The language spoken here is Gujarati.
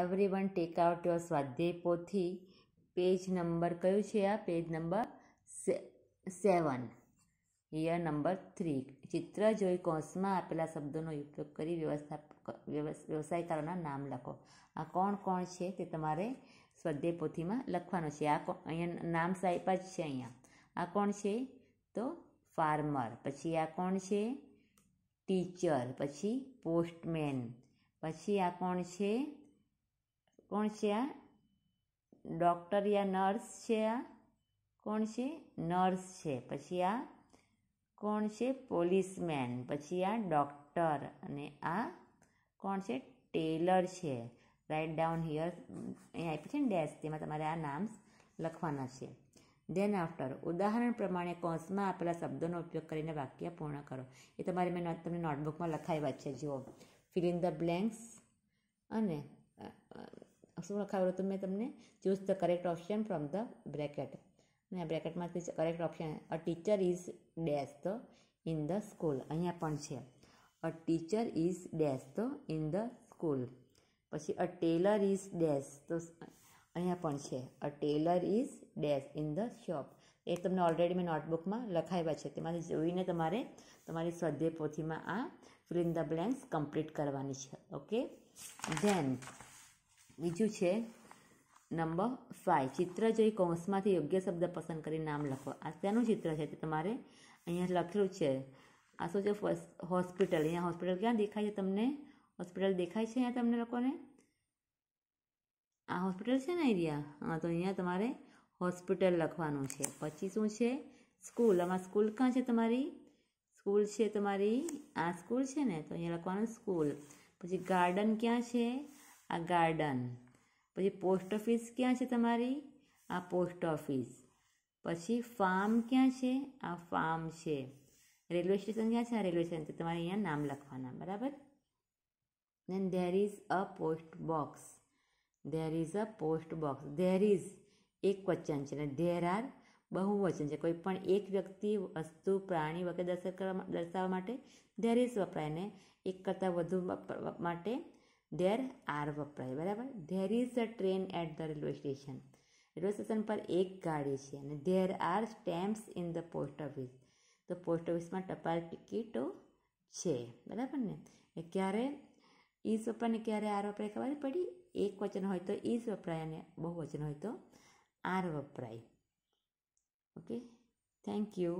એવરીવન ટેક આઉટ યોર સ્વાધ્યાય પોથી પેજ નંબર કયું છે આ page number seven year number three ચિત્ર જોઈ કોષમાં આપેલા શબ્દોનો ઉપયોગ કરી વ્યવસ્થા વ્યવસાયકારોના નામ લખો આ કોણ કોણ છે તે તમારે સ્વાધ્યાય પોથીમાં લખવાનો છે આ અહીંયા નામ સાહેબ જ છે અહીંયા આ કોણ છે તો ફાર્મર પછી આ કોણ છે ટીચર પછી પોસ્ટમેન પછી આ કોણ છે કોણ છે આ ડૉક્ટર યા નર્સ છે આ કોણ છે નર્સ છે પછી આ કોણ છે પોલીસમેન પછી આ ડૉક્ટર અને આ કોણ છે ટેલર છે રાઇટ ડાઉન હિયર અહીંયા આપ્યું છે ને ડેશ તેમાં તમારે આ નામ લખવાના છે ધેન આફ્ટર ઉદાહરણ પ્રમાણે કૌંસમાં આપેલા શબ્દોનો ઉપયોગ કરીને વાક્ય પૂર્ણ કરો એ તમારે મેં તમને નોટબુકમાં લખાવ્યા છે જુઓ ફિલિંગ ધ બ્લેન્ક્સ અને શું લખાવેલું હતું મેં તમને choose the correct option from the bracket અને આ બ્રેકેટમાંથી correct option a teacher is dash તો ઇન ધ સ્કૂલ અહીંયા પણ છે અ ટીચર ઇઝ ડેશ તો ઇન ધ સ્કૂલ પછી અ ટેલર ઇઝ ડેશ તો અહીંયા પણ છે a tailor is dash in the shop એ તમને ઓલરેડી મેં નોટબુકમાં લખાવ્યા છે તેમાંથી જોઈને તમારે તમારી સ્વાધ્યાય પોથીમાં આ ફિલ ધ બ્લેન્ક્સ કમ્પ્લીટ કરવાની છે ઓકે ધેન બીજું છે નંબર ફાઇવ ચિત્ર જોઈ કૌંસમાંથી યોગ્ય શબ્દ પસંદ કરી નામ લખો આ ત્યાંનું ચિત્ર છે તે તમારે અહીંયા લખેલું છે આ શું છે હોસ્પિટલ અહીંયા હોસ્પિટલ ક્યાં દેખાય છે તમને હોસ્પિટલ દેખાય છે અહીંયા તમને લોકોને આ હોસ્પિટલ છે ને એરિયા હા તો અહીંયા તમારે હોસ્પિટલ લખવાનું છે પછી શું છે સ્કૂલ આમાં સ્કૂલ ક્યાં છે તમારી સ્કૂલ છે તમારી આ સ્કૂલ છે ને તો અહીંયા લખવાનું સ્કૂલ પછી ગાર્ડન ક્યાં છે આ ગાર્ડન પછી પોસ્ટ ઓફિસ ક્યાં છે તમારી આ પોસ્ટ ઓફિસ પછી ફાર્મ ક્યાં છે આ ફાર્મ છે રેલવે સ્ટેશન ક્યાં છે આ રેલવે સ્ટેશન તો તમારે અહીંયા નામ લખવાના બરાબર then there is a post box there is a post box there is એક વચન છે અને ધેર આર બહુ વચન છે કોઈ પણ એક વ્યક્તિ વસ્તુ પ્રાણી વગેરે કરવા દર્શાવવા માટે ધેર ઇઝ વપરાય ને એક કરતાં વધુ માટે ધેર આર વપરાય બરાબર there is a train at the railway station railway station પર એક ગાડી છે અને there are stamps in the post office તો પોસ્ટ ઓફિસમાં ટપાલ ટિકિટો છે બરાબર ને એ ક્યારે ઇઝ વપરાય ને ક્યારે આર વપરાય ખબર પડી એક વચન હોય તો ઇઝ વપરાય અને બહુ વચન હોય તો આર વપરાય ઓકે થેન્ક યુ